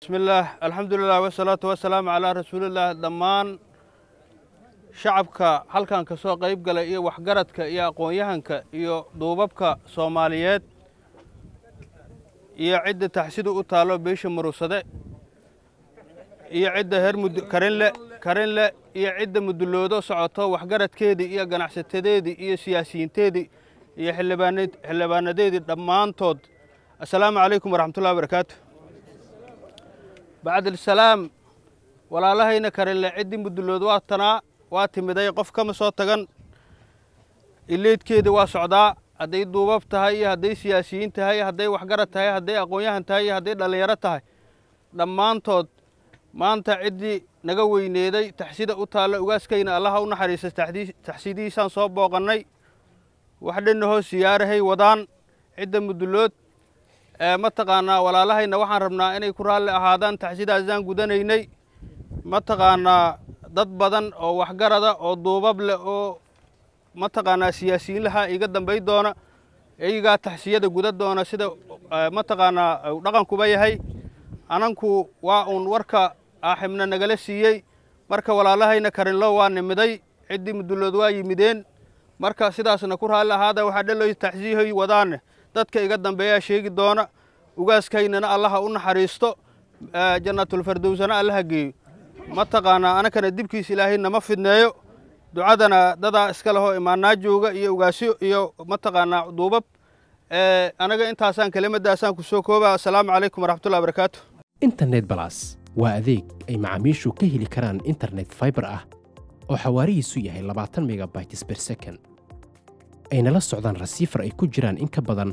bismillaah alxamdulilah wasalaatu wasalaamu calaa rasuulillaah dhammaan shacabka halkan ka soo qayb galay iyo waxgaradka iyo aqoon-yahanka iyo duubabka soomaaliyeed iyo cidda taxsidu u taallo beesha murugsade iyo cidda heer karinle karinle iyo cidda muduloodo socoto waxgaradkeedii iyo ganacsatadeedii iyo siyaasiyiinteedii iyo xildhibaanadeedii dhammaantood assalaamu calaykum waraxmatullahi barakaatu bacdilsalaam walaalahayna karele ciddii mudullood waa waa timiday qof kama soo tagan ileedkeeda waa socdaa hadday duubab tahay iyo hadday siyaasiyiin tahay hadday waxgarad tahay hadday aqoonyahan tahay iyo hadday dhallinyaro tahay dhammaantood maanta ciddii naga weyneeday taxsida u taalla ugaaskayna allaha u naxariista taxsidihiisaan soo booqannay wax dhanna hoos siyaarahay wadaan cidda mudulood Eh, mataqaanaa walaalahayna waxaan rabnaa inay ku raalli ahaadaan taxsidaasaan gudanaynay mataqaanaa dad badan oo waxgarada oo duubab leh oo mataqaanaa lahaa iga dambayn doona iyagaa taxsiyada guda doona sida eh, mataqaanaa eh, uu dhaqankuba yahay ananku waa uun warka aaxibna nagala siiyey marka walaalahayna karinlo waa nimiday ciddii mudulood waa yimideen marka sidaasna ku raalli ahaada waxaa dhaloy taxsiyahay wadaane dadka iga dambeeyaa sheegi doona ugaaskaynana allaha u naxariisto jannatulfardowsana allaha geeyo mataqaanaa anakana dibkiis ilaahay nama fidneeyo ducadana dadaa iska lehoo imaanaa jooga iyo ugaasyo iyo mataqaanaa duubab anaga intaasaan kelimadaasaan ku soo kooba assalaamu calaykum waraxmatullahi barakaatu internet balas waa adeeg ay macaamiishu ka heli karaan internet fiber ah oo xawaarihiisu yahay labaatan megabayts ber second ayna la socdaan rasiifar ay ku jiraan in ka badan